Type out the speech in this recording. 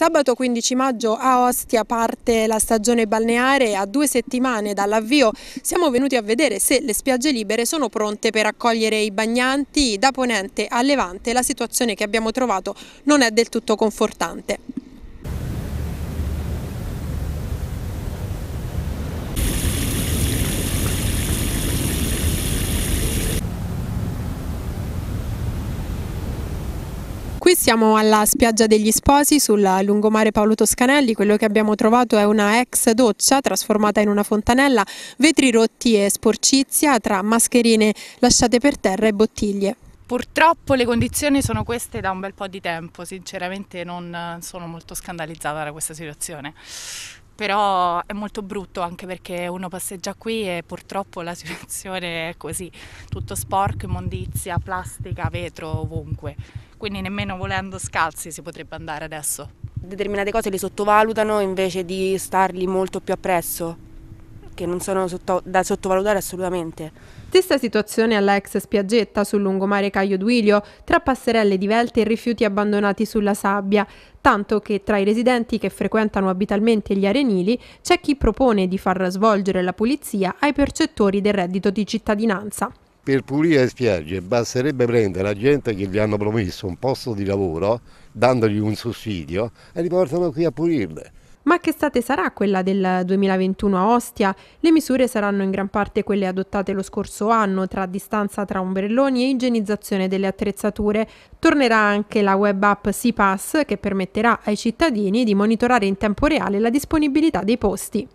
Sabato 15 maggio a Ostia parte la stagione balneare a due settimane dall'avvio. Siamo venuti a vedere se le spiagge libere sono pronte per accogliere i bagnanti. Da Ponente a Levante la situazione che abbiamo trovato non è del tutto confortante. Qui siamo alla spiaggia degli Sposi sul lungomare Paolo Toscanelli, quello che abbiamo trovato è una ex doccia trasformata in una fontanella, vetri rotti e sporcizia tra mascherine lasciate per terra e bottiglie. Purtroppo le condizioni sono queste da un bel po' di tempo, sinceramente non eh, sono molto scandalizzata da questa situazione però è molto brutto anche perché uno passeggia qui e purtroppo la situazione è così, tutto sporco, immondizia, plastica, vetro ovunque, quindi nemmeno volendo scalzi si potrebbe andare adesso. Determinate cose le sottovalutano invece di starli molto più appresso? che non sono sotto, da sottovalutare assolutamente. Stessa situazione alla ex spiaggetta sul lungomare Caio Duilio, tra passerelle divelte e rifiuti abbandonati sulla sabbia, tanto che tra i residenti che frequentano abitualmente gli arenili c'è chi propone di far svolgere la pulizia ai percettori del reddito di cittadinanza. Per pulire le spiagge basterebbe prendere la gente che gli hanno promesso un posto di lavoro, dandogli un sussidio, e li portano qui a pulirle ma che estate sarà quella del 2021 a Ostia? Le misure saranno in gran parte quelle adottate lo scorso anno, tra distanza tra ombrelloni e igienizzazione delle attrezzature. Tornerà anche la web app SeaPass che permetterà ai cittadini di monitorare in tempo reale la disponibilità dei posti.